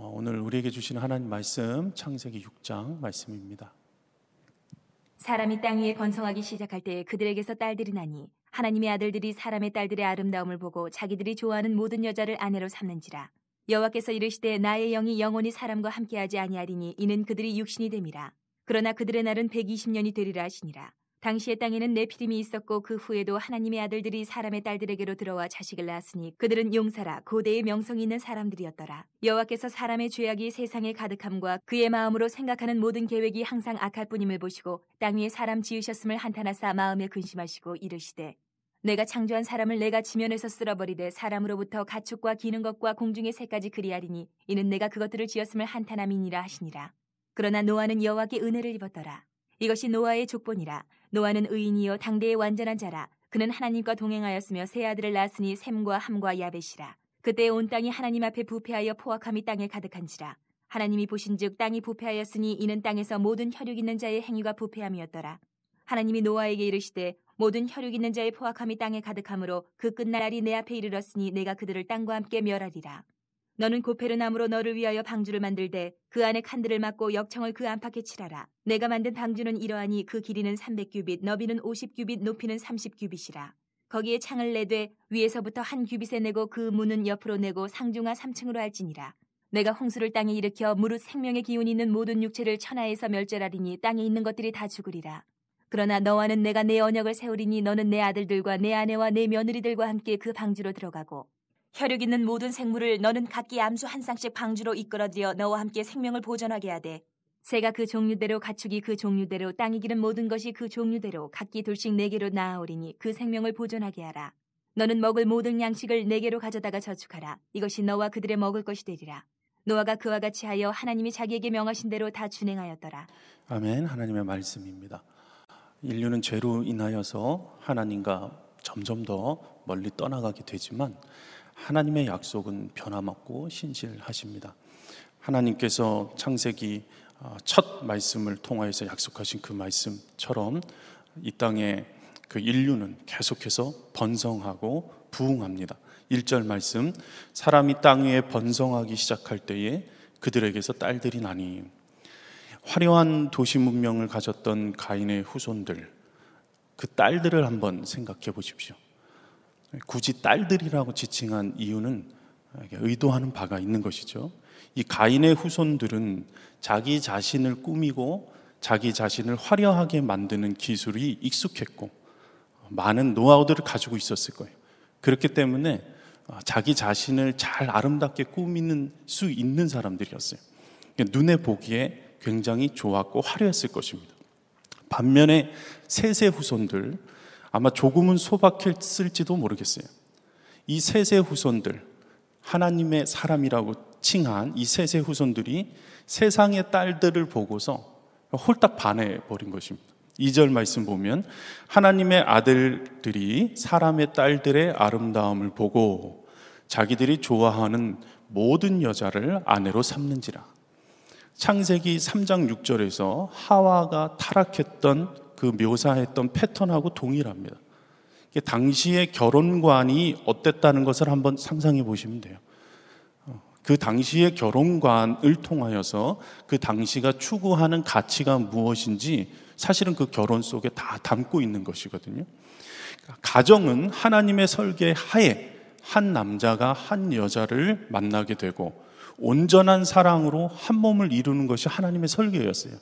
어, 오늘 우리에게 주신 하나님 말씀 창세기 6장 말씀입니다. 사람이 땅 위에 건성하기 시작할 때 그들에게서 딸들이 나니 하나님의 아들들이 사람의 딸들의 아름다움을 보고 자기들이 좋아하는 모든 여자를 아내로 삼는지라 여호와께서 이르시되 나의 영이 영원히 사람과 함께하지 아니하리니 이는 그들이 육신이 됨이라 그러나 그들의 날은 120년이 되리라 하시니라 당시의 땅에는 네피림이 있었고 그 후에도 하나님의 아들들이 사람의 딸들에게로 들어와 자식을 낳았으니 그들은 용사라 고대의 명성이 있는 사람들이었더라. 여호와께서 사람의 죄악이 세상에 가득함과 그의 마음으로 생각하는 모든 계획이 항상 악할 뿐임을 보시고 땅 위에 사람 지으셨음을 한탄하사 마음에 근심하시고 이르시되 내가 창조한 사람을 내가 지면에서 쓸어버리되 사람으로부터 가축과 기는 것과 공중의 새까지 그리하리니 이는 내가 그것들을 지었음을 한탄함이니라 하시니라. 그러나 노아는 여호와께 은혜를 입었더라. 이것이 노아의 족본이라 노아는 의인이요 당대의 완전한 자라 그는 하나님과 동행하였으며 세 아들을 낳았으니 샘과 함과 야벳이라 그때 온 땅이 하나님 앞에 부패하여 포악함이 땅에 가득한지라 하나님이 보신즉 땅이 부패하였으니 이는 땅에서 모든 혈육 있는 자의 행위가 부패함이었더라 하나님이 노아에게 이르시되 모든 혈육 있는 자의 포악함이 땅에 가득하므로 그 끝날이 내 앞에 이르렀으니 내가 그들을 땅과 함께 멸하리라 너는 고페르나무로 너를 위하여 방주를 만들되 그 안에 칸들을 막고 역청을 그 안팎에 칠하라. 내가 만든 방주는 이러하니 그 길이는 300규빗, 너비는 50규빗, 높이는 30규빗이라. 거기에 창을 내되 위에서부터 한 규빗에 내고 그 문은 옆으로 내고 상중하 3층으로 할지니라. 내가 홍수를 땅에 일으켜 무릇 생명의 기운이 있는 모든 육체를 천하에서 멸절하리니 땅에 있는 것들이 다 죽으리라. 그러나 너와는 내가 내 언약을 세우리니 너는 내 아들들과 내 아내와 내 며느리들과 함께 그 방주로 들어가고 혈육 있는 모든 생물을 너는 각기 암수 한 쌍씩 방주로 이끌어들여 너와 함께 생명을 보존하게 하되 새가 그 종류대로 가축이 그 종류대로 땅이 기른 모든 것이 그 종류대로 각기 돌씩 네 개로 나아오리니 그 생명을 보존하게 하라. 너는 먹을 모든 양식을 네 개로 가져다가 저축하라. 이것이 너와 그들의 먹을 것이 되리라. 노아가 그와 같이 하여 하나님이 자기에게 명하신 대로 다 준행하였더라. 아멘. 하나님의 말씀입니다. 인류는 죄로 인하여서 하나님과 점점 더 멀리 떠나가게 되지만 하나님의 약속은 변함없고 신실하십니다. 하나님께서 창세기 어, 첫 말씀을 통하여서 약속하신 그 말씀처럼 이 땅에 그 인류는 계속해서 번성하고 부흥합니다. 1절 말씀 사람이 땅 위에 번성하기 시작할 때에 그들에게서 딸들이 나니 화려한 도시 문명을 가졌던 가인의 후손들 그 딸들을 한번 생각해 보십시오. 굳이 딸들이라고 지칭한 이유는 의도하는 바가 있는 것이죠. 이 가인의 후손들은 자기 자신을 꾸미고 자기 자신을 화려하게 만드는 기술이 익숙했고 많은 노하우들을 가지고 있었을 거예요. 그렇기 때문에 자기 자신을 잘 아름답게 꾸미는 수 있는 사람들이었어요. 그러니까 눈에 보기에 굉장히 좋았고 화려했을 것입니다. 반면에 세세 후손들, 아마 조금은 소박했을지도 모르겠어요. 이 셋의 후손들, 하나님의 사람이라고 칭한 이 셋의 후손들이 세상의 딸들을 보고서 홀딱 반해 버린 것입니다. 2절 말씀 보면 하나님의 아들들이 사람의 딸들의 아름다움을 보고 자기들이 좋아하는 모든 여자를 아내로 삼는지라. 창세기 3장 6절에서 하와가 타락했던 그 묘사했던 패턴하고 동일합니다. 당시의 결혼관이 어땠다는 것을 한번 상상해 보시면 돼요. 어, 그 당시의 결혼관을 통하여서 그 당시가 추구하는 가치가 무엇인지 사실은 그 결혼 속에 다 담고 있는 것이거든요. 그러니까 가정은 하나님의 설계 하에 한 남자가 한 여자를 만나게 되고 온전한 사랑으로 한 몸을 이루는 것이 하나님의 설계였어요.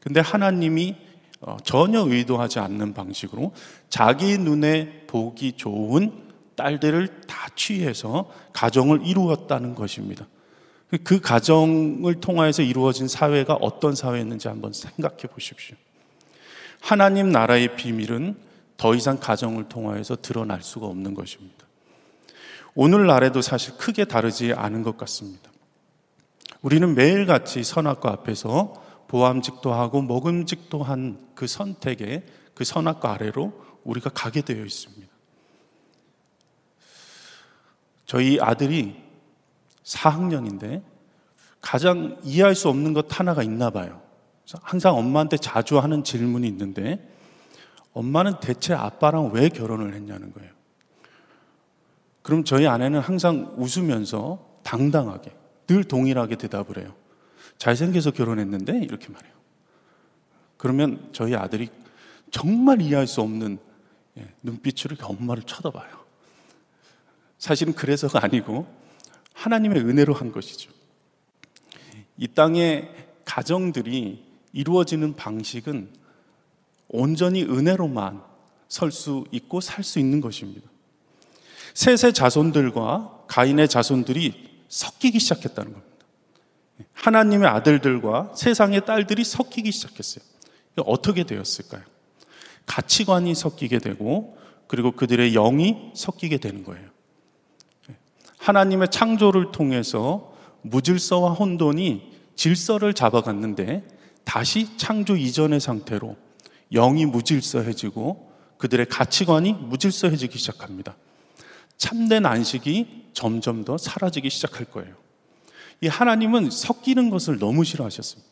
근데 하나님이 어, 전혀 의도하지 않는 방식으로 자기 눈에 보기 좋은 딸들을 다 취해서 가정을 이루었다는 것입니다. 그 가정을 통하여서 이루어진 사회가 어떤 사회였는지 한번 생각해 보십시오. 하나님 나라의 비밀은 더 이상 가정을 통하여서 드러날 수가 없는 것입니다. 오늘날에도 사실 크게 다르지 않은 것 같습니다. 우리는 매일같이 선악과 앞에서 보암직도 하고 먹음직도 한 그선택에그 선악과 아래로 우리가 가게 되어 있습니다. 저희 아들이 4학년인데 가장 이해할 수 없는 것 하나가 있나 봐요. 항상 엄마한테 자주 하는 질문이 있는데 엄마는 대체 아빠랑 왜 결혼을 했냐는 거예요. 그럼 저희 아내는 항상 웃으면서 당당하게 늘 동일하게 대답을 해요. 잘생겨서 결혼했는데? 이렇게 말해요. 그러면 저희 아들이 정말 이해할 수 없는 예, 눈빛으로 엄마를 쳐다봐요. 사실은 그래서가 아니고 하나님의 은혜로 한 것이죠. 이 땅의 가정들이 이루어지는 방식은 온전히 은혜로만 설 수 있고 살 수 있는 것입니다. 셋의 자손들과 가인의 자손들이 섞이기 시작했다는 겁니다. 하나님의 아들들과 세상의 딸들이 섞이기 시작했어요. 어떻게 되었을까요? 가치관이 섞이게 되고 그리고 그들의 영이 섞이게 되는 거예요. 하나님의 창조를 통해서 무질서와 혼돈이 질서를 잡아갔는데 다시 창조 이전의 상태로 영이 무질서해지고 그들의 가치관이 무질서해지기 시작합니다. 참된 안식이 점점 더 사라지기 시작할 거예요. 이 하나님은 섞이는 것을 너무 싫어하셨습니다.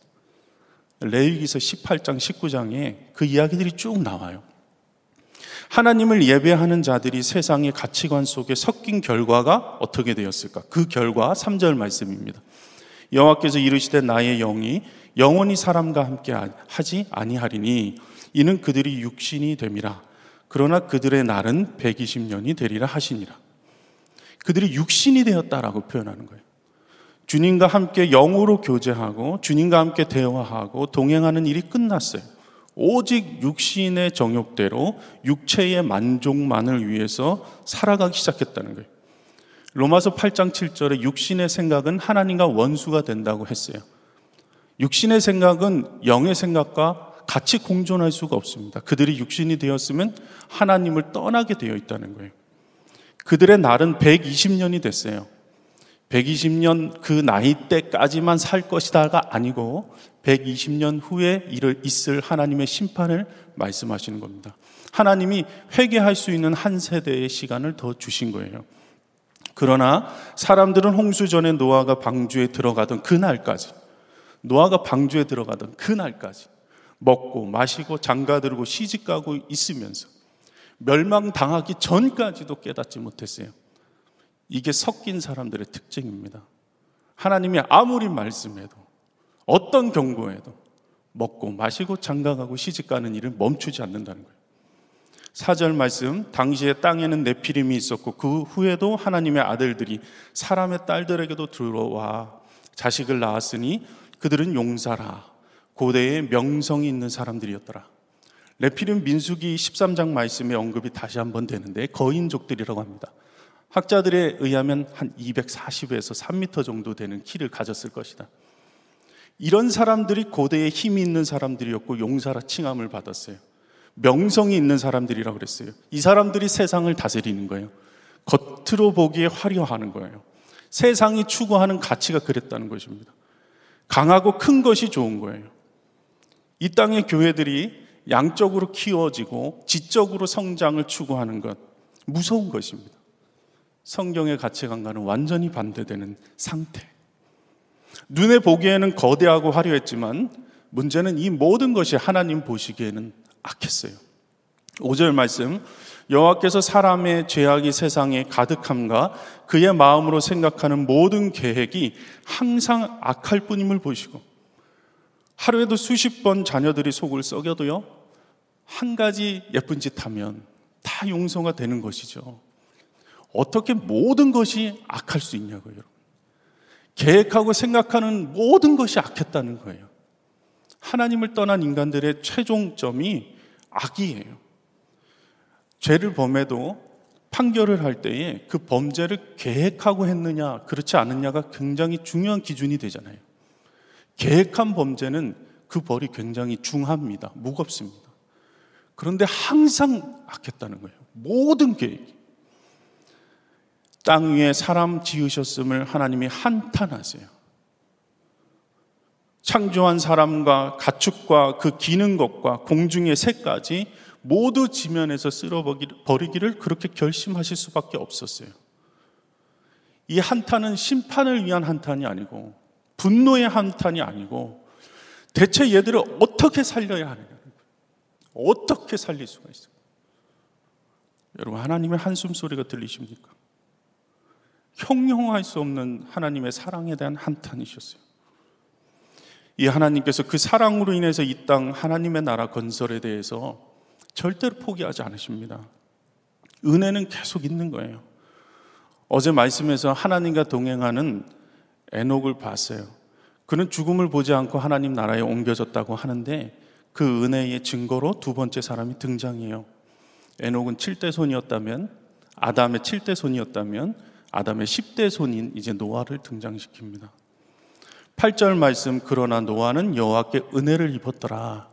레위기서 18장 19장에 그 이야기들이 쭉 나와요. 하나님을 예배하는 자들이 세상의 가치관 속에 섞인 결과가 어떻게 되었을까? 그 결과 3절 말씀입니다. 여호와께서 이르시되 나의 영이 영원히 사람과 함께 하지 아니하리니 이는 그들이 육신이 됨이라 그러나 그들의 날은 120년이 되리라 하시니라. 그들이 육신이 되었다라고 표현하는 거예요. 주님과 함께 영으로 교제하고 주님과 함께 대화하고 동행하는 일이 끝났어요. 오직 육신의 정욕대로 육체의 만족만을 위해서 살아가기 시작했다는 거예요. 로마서 8장 7절에 육신의 생각은 하나님과 원수가 된다고 했어요. 육신의 생각은 영의 생각과 같이 공존할 수가 없습니다. 그들이 육신이 되었으면 하나님을 떠나게 되어 있다는 거예요. 그들의 날은 120년이 됐어요. 120년 그 나이 때까지만 살 것이다가 아니고 120년 후에 이를 있을 하나님의 심판을 말씀하시는 겁니다. 하나님이 회개할 수 있는 한 세대의 시간을 더 주신 거예요. 그러나 사람들은 홍수 전에 노아가 방주에 들어가던 그날까지 노아가 방주에 들어가던 그날까지 먹고 마시고 장가 들고 시집 가고 있으면서 멸망당하기 전까지도 깨닫지 못했어요. 이게 섞인 사람들의 특징입니다. 하나님이 아무리 말씀해도 어떤 경고에도 먹고 마시고 장가가고 시집가는 일을 멈추지 않는다는 거예요. 사절 말씀, 당시에 땅에는 네피림이 있었고 그 후에도 하나님의 아들들이 사람의 딸들에게도 들어와 자식을 낳았으니 그들은 용사라. 고대의 명성이 있는 사람들이었더라. 네피림 민수기 13장 말씀의 언급이 다시 한번 되는데 거인족들이라고 합니다. 학자들에 의하면 한 240에서 3m 정도 되는 키를 가졌을 것이다. 이런 사람들이 고대에 힘이 있는 사람들이었고 용사라 칭함을 받았어요. 명성이 있는 사람들이라 그랬어요. 이 사람들이 세상을 다스리는 거예요. 겉으로 보기에 화려하는 거예요. 세상이 추구하는 가치가 그랬다는 것입니다. 강하고 큰 것이 좋은 거예요. 이 땅의 교회들이 양적으로 키워지고 지적으로 성장을 추구하는 것, 무서운 것입니다. 성경의 가치관과는 완전히 반대되는 상태. 눈에 보기에는 거대하고 화려했지만 문제는 이 모든 것이 하나님 보시기에는 악했어요. 5절 말씀 여호와께서 사람의 죄악이 세상에 가득함과 그의 마음으로 생각하는 모든 계획이 항상 악할 뿐임을 보시고 하루에도 수십 번 자녀들이 속을 썩여도요 한 가지 예쁜 짓 하면 다 용서가 되는 것이죠. 어떻게 모든 것이 악할 수 있냐고요, 여러분. 계획하고 생각하는 모든 것이 악했다는 거예요. 하나님을 떠난 인간들의 최종점이 악이에요. 죄를 범해도 판결을 할 때에 그 범죄를 계획하고 했느냐, 그렇지 않느냐가 굉장히 중요한 기준이 되잖아요. 계획한 범죄는 그 벌이 굉장히 중합니다. 무겁습니다. 그런데 항상 악했다는 거예요. 모든 계획. 땅 위에 사람 지으셨음을 하나님이 한탄하세요. 창조한 사람과 가축과 그 기는 것과 공중의 새까지 모두 지면에서 쓸어버리기를 그렇게 결심하실 수밖에 없었어요. 이 한탄은 심판을 위한 한탄이 아니고 분노의 한탄이 아니고 대체 얘들을 어떻게 살려야 하느냐 어떻게 살릴 수가 있어요 여러분 하나님의 한숨 소리가 들리십니까? 형용할 수 없는 하나님의 사랑에 대한 한탄이셨어요. 이 하나님께서 그 사랑으로 인해서 이 땅 하나님의 나라 건설에 대해서 절대로 포기하지 않으십니다. 은혜는 계속 있는 거예요. 어제 말씀에서 하나님과 동행하는 에녹을 봤어요. 그는 죽음을 보지 않고 하나님 나라에 옮겨졌다고 하는데 그 은혜의 증거로 두 번째 사람이 등장해요. 에녹은 7대손이었다면 아담의 7대손이었다면 아담의 10대 손인 이제 노아를 등장시킵니다. 8절 말씀 그러나 노아는 여호와께 은혜를 입었더라.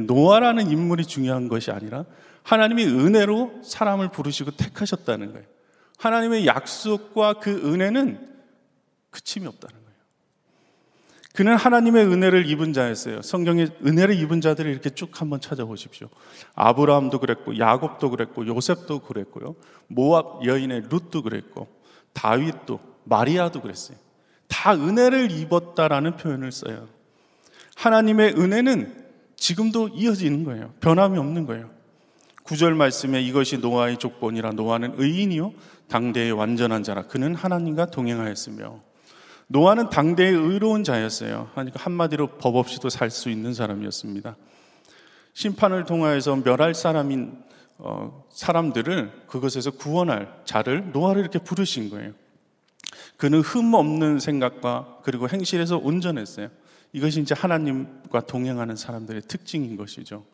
노아라는 인물이 중요한 것이 아니라 하나님이 은혜로 사람을 부르시고 택하셨다는 거예요. 하나님의 약속과 그 은혜는 그침이 없다는 거예요. 그는 하나님의 은혜를 입은 자였어요. 성경에 은혜를 입은 자들을 이렇게 쭉 한번 찾아보십시오. 아브라함도 그랬고 야곱도 그랬고 요셉도 그랬고요. 모압 여인의 룻도 그랬고 다윗도 마리아도 그랬어요. 다 은혜를 입었다라는 표현을 써요. 하나님의 은혜는 지금도 이어지는 거예요. 변함이 없는 거예요. 구절 말씀에 이것이 노아의 족본이라 노아는 의인이요 당대의 완전한 자라 그는 하나님과 동행하였으며 노아는 당대의 의로운 자였어요. 그러니까 한마디로 법 없이도 살 수 있는 사람이었습니다. 심판을 통하여서 멸할 사람인 어, 사람들을 그것에서 구원할 자를 노아를 이렇게 부르신 거예요. 그는 흠 없는 생각과 그리고 행실에서 온전했어요. 이것이 이제 하나님과 동행하는 사람들의 특징인 것이죠.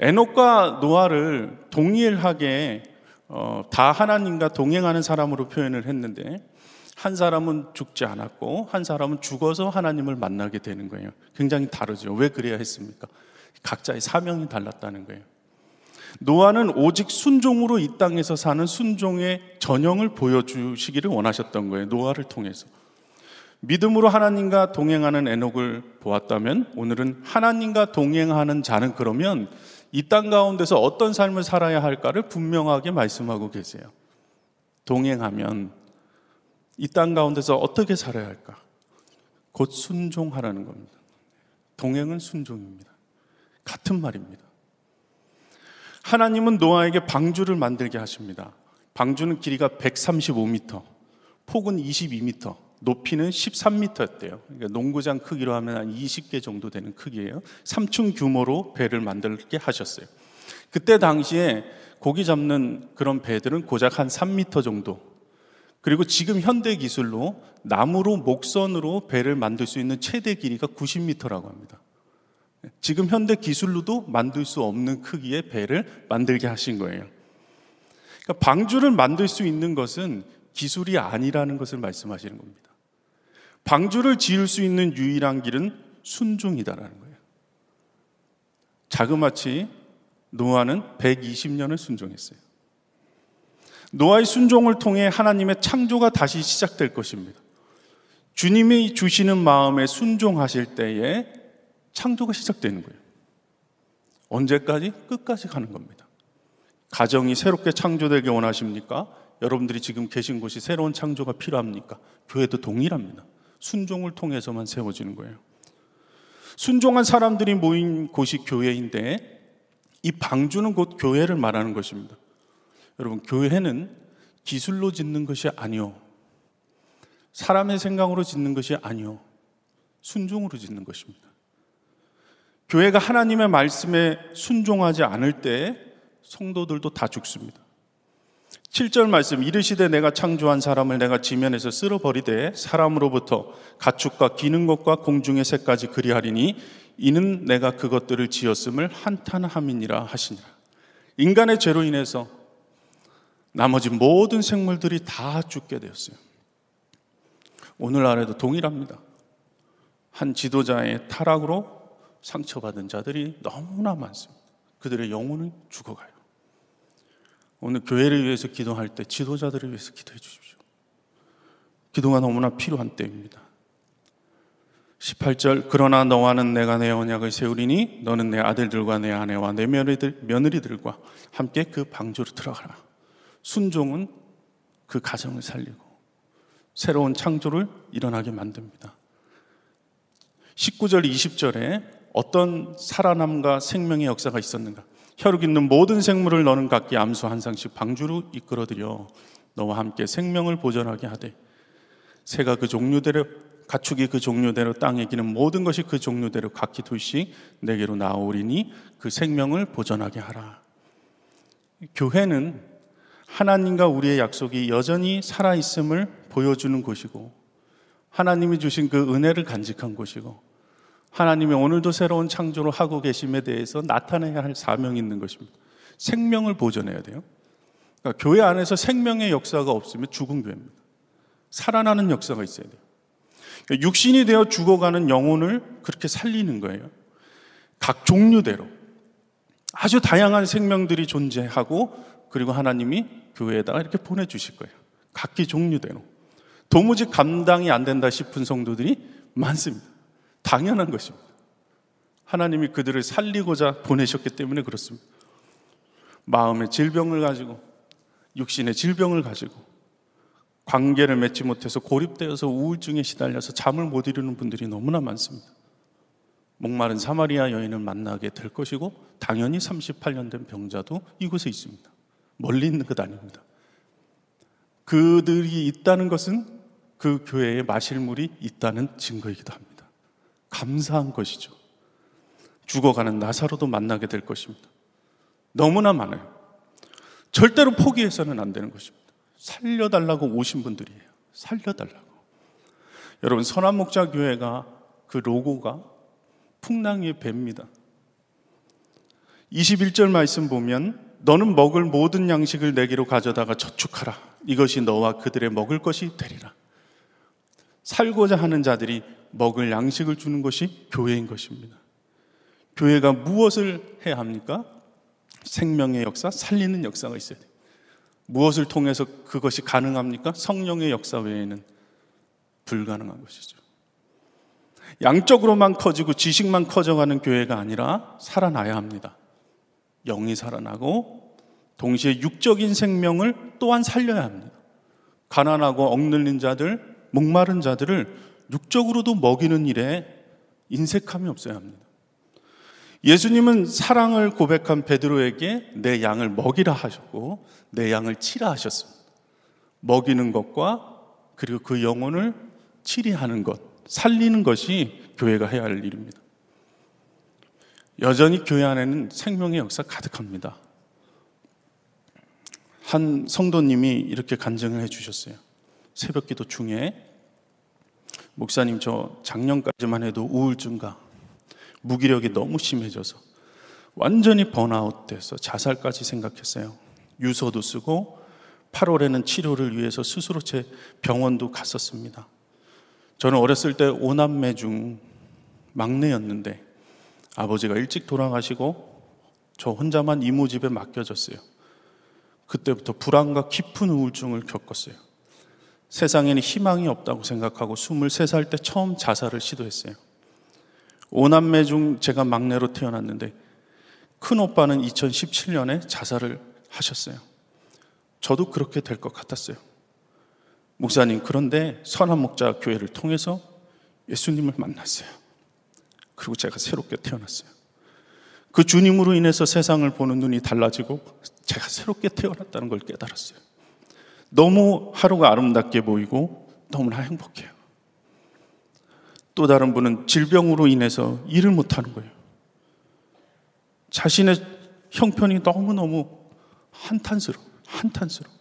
에녹과 노아를 동일하게 어, 다 하나님과 동행하는 사람으로 표현을 했는데 한 사람은 죽지 않았고 한 사람은 죽어서 하나님을 만나게 되는 거예요. 굉장히 다르죠. 왜 그래야 했습니까? 각자의 사명이 달랐다는 거예요. 노아는 오직 순종으로 이 땅에서 사는 순종의 전형을 보여주시기를 원하셨던 거예요. 노아를 통해서. 믿음으로 하나님과 동행하는 에녹을 보았다면 오늘은 하나님과 동행하는 자는 그러면 이 땅 가운데서 어떤 삶을 살아야 할까를 분명하게 말씀하고 계세요. 동행하면 이 땅 가운데서 어떻게 살아야 할까? 곧 순종하라는 겁니다. 동행은 순종입니다. 같은 말입니다. 하나님은 노아에게 방주를 만들게 하십니다. 방주는 길이가 135m, 폭은 22m, 높이는 13m였대요. 그러니까 농구장 크기로 하면 한 20개 정도 되는 크기예요. 3층 규모로 배를 만들게 하셨어요. 그때 당시에 고기 잡는 그런 배들은 고작 한 3m 정도. 그리고 지금 현대 기술로 나무로 목선으로 배를 만들 수 있는 최대 길이가 90m라고 합니다. 지금 현대 기술로도 만들 수 없는 크기의 배를 만들게 하신 거예요. 그러니까 방주를 만들 수 있는 것은 기술이 아니라는 것을 말씀하시는 겁니다. 방주를 지을 수 있는 유일한 길은 순종이다라는 거예요. 자그마치 노아는 120년을 순종했어요. 노아의 순종을 통해 하나님의 창조가 다시 시작될 것입니다. 주님이 주시는 마음에 순종하실 때에 창조가 시작되는 거예요. 언제까지? 끝까지 가는 겁니다. 가정이 새롭게 창조되길 원하십니까? 여러분들이 지금 계신 곳이 새로운 창조가 필요합니까? 교회도 동일합니다. 순종을 통해서만 세워지는 거예요. 순종한 사람들이 모인 곳이 교회인데 이 방주는 곧 교회를 말하는 것입니다. 여러분, 교회는 기술로 짓는 것이 아니요. 사람의 생각으로 짓는 것이 아니요. 순종으로 짓는 것입니다. 교회가 하나님의 말씀에 순종하지 않을 때 성도들도 다 죽습니다. 7절 말씀 이르시되 내가 창조한 사람을 내가 지면에서 쓸어버리되 사람으로부터 가축과 기는 것과 공중의 새까지 그리하리니 이는 내가 그것들을 지었음을 한탄함이니라 하시니라. 인간의 죄로 인해서 나머지 모든 생물들이 다 죽게 되었어요. 오늘날에도 동일합니다. 한 지도자의 타락으로 상처받은 자들이 너무나 많습니다. 그들의 영혼은 죽어가요. 오늘 교회를 위해서 기도할 때 지도자들을 위해서 기도해 주십시오. 기도가 너무나 필요한 때입니다. 18절 그러나 너와는 내가 내 언약을 세우리니 너는 내 아들들과 내 아내와 내 며느리들, 며느리들과 함께 그 방주로 들어가라. 순종은 그 가정을 살리고 새로운 창조를 일어나게 만듭니다. 19절 20절에 어떤 살아남과 생명의 역사가 있었는가? 혈육 있는 모든 생물을 너는 각기 암수 한 상씩 방주로 이끌어들여 너와 함께 생명을 보전하게 하되 새가 그 종류대로 가축이 그 종류대로 땅에 기는 모든 것이 그 종류대로 각기 둘씩 내게로 나오리니 그 생명을 보전하게 하라. 교회는 하나님과 우리의 약속이 여전히 살아 있음을 보여주는 곳이고 하나님이 주신 그 은혜를 간직한 곳이고 하나님이 오늘도 새로운 창조를 하고 계심에 대해서 나타내야 할 사명이 있는 것입니다. 생명을 보존해야 돼요. 그러니까 교회 안에서 생명의 역사가 없으면 죽은 교회입니다. 살아나는 역사가 있어야 돼요. 그러니까 육신이 되어 죽어가는 영혼을 그렇게 살리는 거예요. 각 종류대로 아주 다양한 생명들이 존재하고 그리고 하나님이 교회에다가 이렇게 보내주실 거예요. 각기 종류대로 도무지 감당이 안 된다 싶은 성도들이 많습니다. 당연한 것입니다. 하나님이 그들을 살리고자 보내셨기 때문에 그렇습니다. 마음의 질병을 가지고, 육신의 질병을 가지고, 관계를 맺지 못해서 고립되어서 우울증에 시달려서 잠을 못 이루는 분들이 너무나 많습니다. 목마른 사마리아 여인을 만나게 될 것이고, 당연히 38년 된 병자도 이곳에 있습니다. 멀리 있는 것 아닙니다. 그들이 있다는 것은 그 교회에 마실 물이 있다는 증거이기도 합니다. 감사한 것이죠. 죽어가는 나사로도 만나게 될 것입니다. 너무나 많아요. 절대로 포기해서는 안 되는 것입니다. 살려달라고 오신 분들이에요. 살려달라고. 여러분, 선한목자 교회가 그 로고가 풍랑 위에 입니다 21절 말씀 보면 너는 먹을 모든 양식을 내기로 가져다가 저축하라. 이것이 너와 그들의 먹을 것이 되리라. 살고자 하는 자들이 먹을 양식을 주는 것이 교회인 것입니다. 교회가 무엇을 해야 합니까? 생명의 역사, 살리는 역사가 있어야 돼요. 무엇을 통해서 그것이 가능합니까? 성령의 역사 외에는 불가능한 것이죠. 양적으로만 커지고 지식만 커져가는 교회가 아니라 살아나야 합니다. 영이 살아나고 동시에 육적인 생명을 또한 살려야 합니다. 가난하고 억눌린 자들, 목마른 자들을 육적으로도 먹이는 일에 인색함이 없어야 합니다. 예수님은 사랑을 고백한 베드로에게 내 양을 먹이라 하셨고 내 양을 치라 하셨습니다. 먹이는 것과 그리고 그 영혼을 치리하는 것, 살리는 것이 교회가 해야 할 일입니다. 여전히 교회 안에는 생명의 역사 가득합니다. 한 성도님이 이렇게 간증을 해주셨어요. 새벽 기도 중에 목사님 저 작년까지만 해도 우울증과 무기력이 너무 심해져서 완전히 번아웃 돼서 자살까지 생각했어요. 유서도 쓰고 8월에는 치료를 위해서 스스로 제 병원도 갔었습니다. 저는 어렸을 때 5남매 중 막내였는데 아버지가 일찍 돌아가시고 저 혼자만 이모 집에 맡겨졌어요. 그때부터 불안과 깊은 우울증을 겪었어요. 세상에는 희망이 없다고 생각하고 23살 때 처음 자살을 시도했어요. 5남매 중 제가 막내로 태어났는데 큰 오빠는 2017년에 자살을 하셨어요. 저도 그렇게 될 것 같았어요. 목사님, 그런데 선한 목자 교회를 통해서 예수님을 만났어요. 그리고 제가 새롭게 태어났어요. 그 주님으로 인해서 세상을 보는 눈이 달라지고 제가 새롭게 태어났다는 걸 깨달았어요. 너무 하루가 아름답게 보이고 너무나 행복해요. 또 다른 분은 질병으로 인해서 일을 못하는 거예요. 자신의 형편이 너무너무 한탄스러워, 한탄스러워.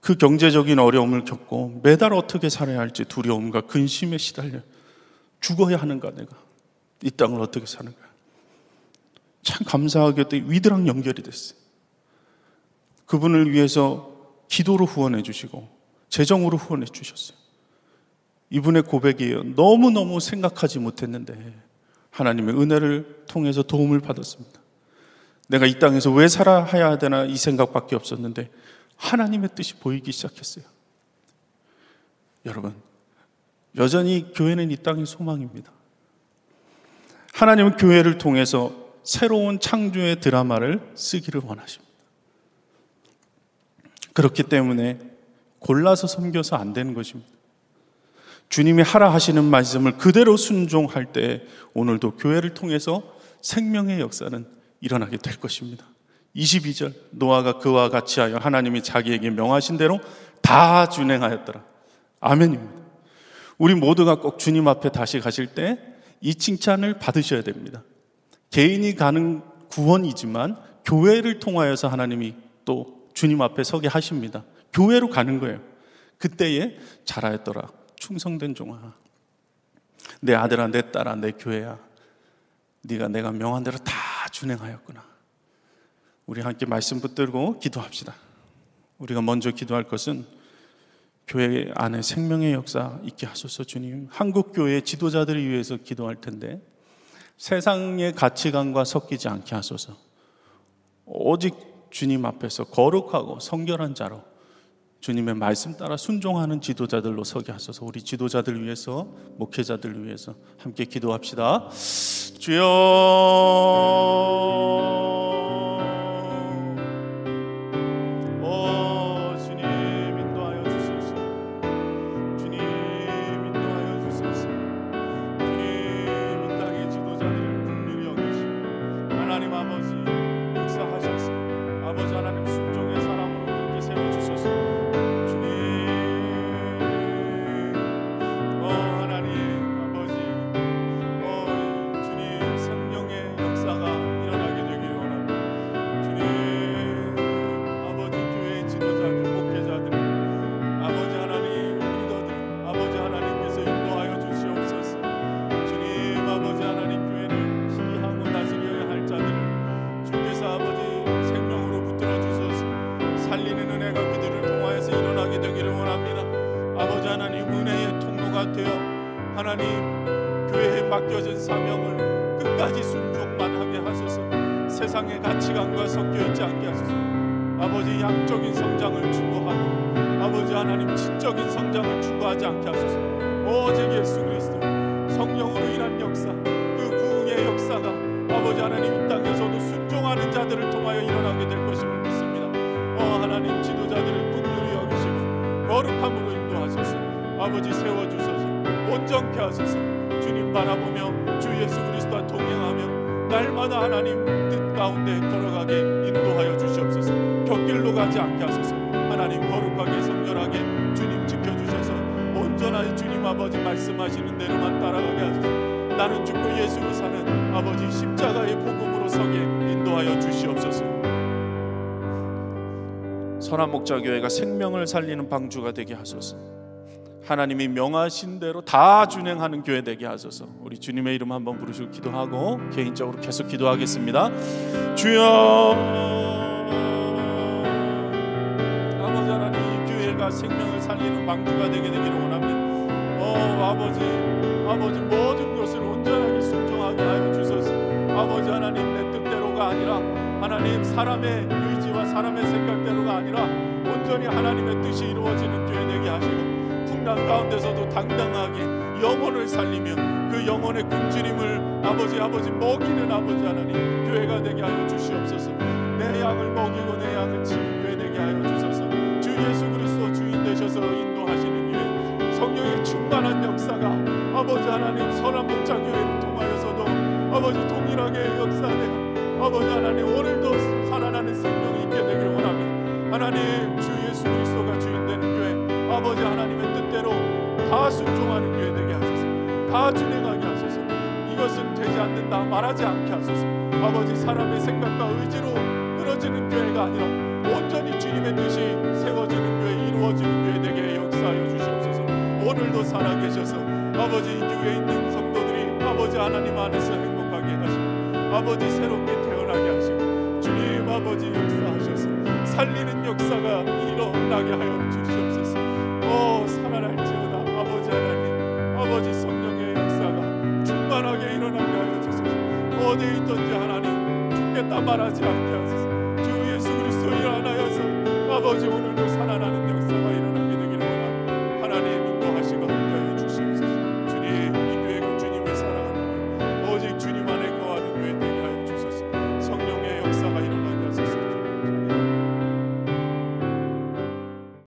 그 경제적인 어려움을 겪고 매달 어떻게 살아야 할지 두려움과 근심에 시달려 죽어야 하는가 내가 이 땅을 어떻게 사는가 참 감사하게도 위드랑 연결이 됐어요. 그분을 위해서 기도로 후원해 주시고 재정으로 후원해 주셨어요. 이분의 고백이 너무너무 생각하지 못했는데 하나님의 은혜를 통해서 도움을 받았습니다. 내가 이 땅에서 왜 살아야 되나 이 생각밖에 없었는데 하나님의 뜻이 보이기 시작했어요. 여러분, 여전히 교회는 이 땅의 소망입니다. 하나님은 교회를 통해서 새로운 창조의 드라마를 쓰기를 원하십니다. 그렇기 때문에 골라서 섬겨서 안 되는 것입니다. 주님이 하라 하시는 말씀을 그대로 순종할 때 오늘도 교회를 통해서 생명의 역사는 일어나게 될 것입니다. 22절 노아가 그와 같이 하여 하나님이 자기에게 명하신 대로 다 준행하였더라. 아멘입니다. 우리 모두가 꼭 주님 앞에 다시 가실 때 이 칭찬을 받으셔야 됩니다. 개인이 가는 구원이지만 교회를 통하여서 하나님이 또 주님 앞에 서게 하십니다. 교회로 가는 거예요. 그때에 잘하였더라. 충성된 종아. 내 아들아, 내 딸아, 내 교회야. 네가 내가 명한 대로 다 준행하였구나. 우리 함께 말씀 붙들고 기도합시다. 우리가 먼저 기도할 것은 교회 안에 생명의 역사 있게 하소서 주님. 한국 교회 지도자들을 위해서 기도할 텐데 세상의 가치관과 섞이지 않게 하소서. 오직 주님 앞에서 거룩하고 성결한 자로 주님의 말씀 따라 순종하는 지도자들로 서게 하소서. 우리 지도자들 위해서 목회자들 위해서 함께 기도합시다. 주여 하나님 교회에 맡겨진 사명을 끝까지 순종만 하게 하소서 세상의 가치관과 섞여 있지 않게 하소서 아버지 양적인 성장을 추구하고 아버지 하나님 지적인 성장을 추구하지 않게 하소서 오직 예수 그리스도 성령으로 인한 역사 날마다 하나님 뜻 가운데 걸어가게 인도하여 주시옵소서 곁길로 가지 않게 하소서 하나님 거룩하게 성결하게 주님 지켜주셔서 온전한 주님 아버지 말씀하시는 대로만 따라가게 하소서 나는 죽고 예수로 사는 아버지 십자가의 복음으로 서게 인도하여 주시옵소서 선한 목자 교회가 생명을 살리는 방주가 되게 하소서. 하나님이 명하신 대로 다 준행하는 교회 되게 하소서. 우리 주님의 이름 한번 부르시고 기도하고 개인적으로 계속 기도하겠습니다. 주여 아버지 하나님 이 교회가 생명을 살리는 방주가 되게 되기를 원합니다. 어 아버지 아버지 모든 것을 온전하게 순종하게 하여 주소서. 아버지 하나님 내 뜻대로가 아니라 하나님 사람의 의지와 사람의 생각대로가 아니라 온전히 하나님의 뜻이 이루어지는 교회 되게 하시고 풍랑 가운데서도 당당하게 영혼을 살리며 그 영혼의 굶주림을 아버지 아버지 먹이는 아버지 하나님 교회가 되게 하여 주시옵소서 내 양을 먹이고 내 양을 치는 교회 되게 하여 주소서 주 예수 그리스도 주인 되셔서 인도하시는 교회 성령의 충만한 역사가 아버지 하나님 선한 목장교회를 통하여서도 아버지 동일하게 역사되 아버지 하나님 오늘도 살아나는 생명이 있게 되기를 원합니다 하나님 주 아버지 하나님의 뜻대로 다 순종하는 교회 되게 하소서 다 진행하게 하소서 이것은 되지 않는다 말하지 않게 하소서 아버지 사람의 생각과 의지로 끊어지는 교회가 아니라 온전히 주님의 뜻이 세워지는 교회 이루어지는 교회 되게 역사하여 주시옵소서 오늘도 살아계셔서 아버지 이 교회에 있는 성도들이 아버지 하나님 안에서 행복하게 하시고 아버지 새롭게 태어나게 하시고 주님 아버지 역사하셔서 살리는 역사가 일어나게 하여 주시옵소서